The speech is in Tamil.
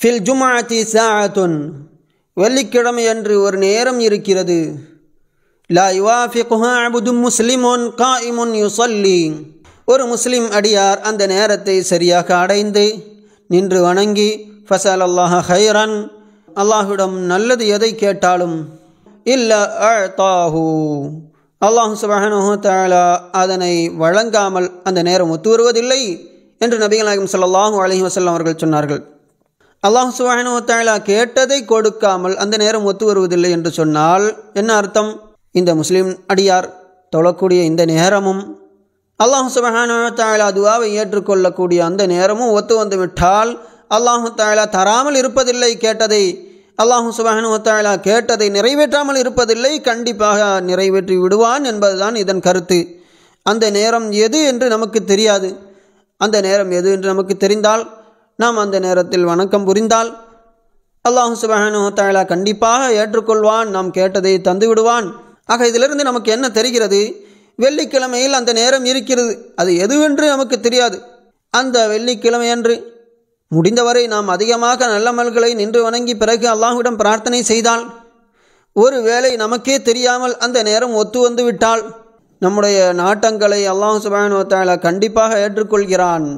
ஃபில் ஜுமாத்தி சாத்துன் வெள்ளிக்கிழமை என்று ஒரு நேரம் இருக்கிறது லா யுவாஃபிகுஹா அபுது முஸ்லிமுன் காயிமுன் யுசல்லி ஒரு முஸ்லிம் அடியார் அந்த நேரத்தை சரியாக அடைந்து நின்று வணங்கி ஃபசல் அல்லாஹ ஹைரன் அல்லாஹுடம் நல்லது எதை கேட்டாலும் இல்லை அழ்தாஹூ அல்லாஹு சுபஹனு தாலா அதனை வழங்காமல் அந்த நேரம் ஒத்து வருவதில்லை என்று நபிகள் நாயகம் சல்லாஹூ அலஹி வசல்லாம் அவர்கள் சொன்னார்கள் அல்லாஹ் சுபானோ தாலா கேட்டதை கொடுக்காமல் அந்த நேரம் ஒத்து வருவதில்லை என்று சொன்னால் என்ன அர்த்தம் இந்த முஸ்லீம் அடியார் தொழக்கூடிய இந்த நேரமும் அல்லாஹ் சுபஹானோ தாலா துவாவை ஏற்றுக்கொள்ளக்கூடிய அந்த நேரமும் ஒத்து வந்து விட்டால் அல்லாஹு தாயலா தராமல் இருப்பதில்லை கேட்டதை அல்லாஹு சுபஹானு தாயலா கேட்டதை நிறைவேற்றாமல் இருப்பதில்லை கண்டிப்பாக நிறைவேற்றி விடுவான் என்பதுதான் இதன் கருத்து அந்த நேரம் எது என்று நமக்கு தெரியாது அந்த நேரம் எது என்று நமக்கு தெரிந்தால் நாம் அந்த நேரத்தில் வணக்கம் புரிந்தால் அல்லாஹு சுபஹானு தாயலா கண்டிப்பாக ஏற்றுக்கொள்வான் நாம் கேட்டதை தந்து விடுவான் ஆக இதிலிருந்து நமக்கு என்ன தெரிகிறது வெள்ளிக்கிழமையில் அந்த நேரம் இருக்கிறது அது எதுவென்று நமக்கு தெரியாது அந்த வெள்ளிக்கிழமையன்று முடிந்தவரை நாம் அதிகமாக நல்லமல்களை நின்று வணங்கி பிறகு அல்லாஹுவிடம் பிரார்த்தனை செய்தால் ஒரு வேளை நமக்கே தெரியாமல் அந்த நேரம் ஒத்து வந்து விட்டால் நம்முடைய நாட்டங்களை அல்லாஹு சுபானுவத்தால கண்டிப்பாக ஏற்றுக்கொள்கிறான்